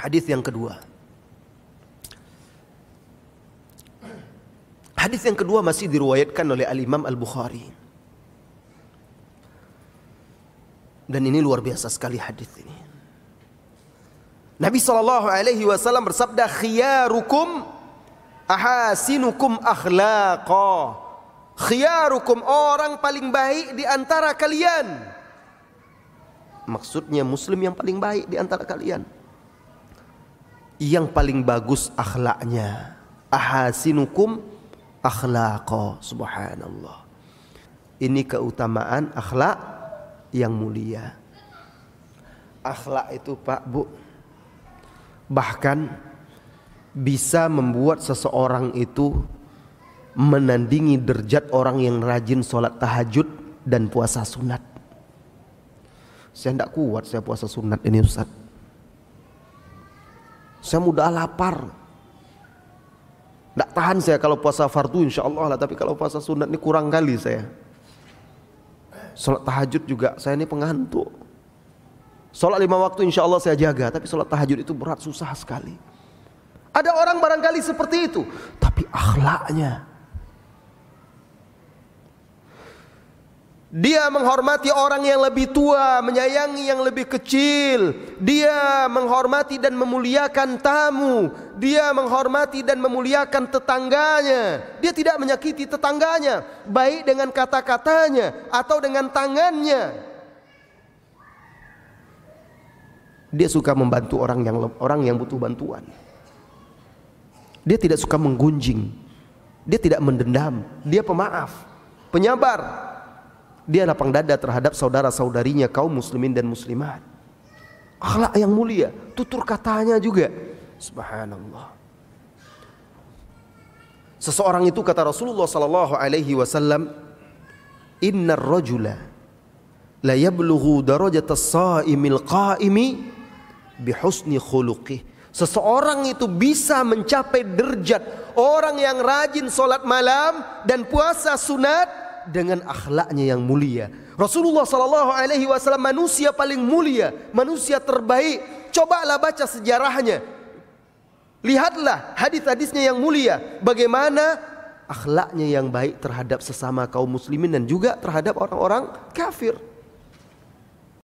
Hadis yang kedua. Hadis yang kedua masih diriwayatkan oleh Al-Imam Al-Bukhari. Dan ini luar biasa sekali hadis ini. Nabi Shallallahu alaihi wasallam bersabda khiyarukum ahasinukum akhlaqa. Khiyarukum orang paling baik di antara kalian. Maksudnya muslim yang paling baik di antara kalian yang paling bagus akhlaknya. Ahasinukum akhlaqo Subhanallah. Ini keutamaan akhlak yang mulia. Akhlak itu Pak Bu bahkan bisa membuat seseorang itu menandingi derajat orang yang rajin sholat tahajud dan puasa sunat. Saya tidak kuat saya puasa sunat ini Ustaz. Saya mudah lapar. Tidak tahan saya kalau puasa fardu insya Allah lah. Tapi kalau puasa sunat ini kurang kali saya. Sholat tahajud juga saya ini pengantuk. Sholat lima waktu insya Allah saya jaga. Tapi sholat tahajud itu berat susah sekali. Ada orang barangkali seperti itu. Tapi akhlaknya Dia menghormati orang yang lebih tua, menyayangi yang lebih kecil. Dia menghormati dan memuliakan tamu. Dia menghormati dan memuliakan tetangganya. Dia tidak menyakiti tetangganya, baik dengan kata-katanya atau dengan tangannya. Dia suka membantu orang yang orang yang butuh bantuan. Dia tidak suka menggunjing. Dia tidak mendendam. Dia pemaaf, penyabar, dia lapang dada terhadap saudara-saudarinya kaum muslimin dan muslimat. Akhlak yang mulia, tutur katanya juga. Subhanallah. Seseorang itu kata Rasulullah sallallahu alaihi wasallam, "Innar rajula la yablughu as saimil qaimi bihusni khuluqih." Seseorang itu bisa mencapai derajat orang yang rajin sholat malam dan puasa sunat dengan akhlaknya yang mulia. Rasulullah Shallallahu Alaihi Wasallam manusia paling mulia, manusia terbaik. Cobalah baca sejarahnya. Lihatlah hadis-hadisnya yang mulia. Bagaimana akhlaknya yang baik terhadap sesama kaum muslimin dan juga terhadap orang-orang kafir.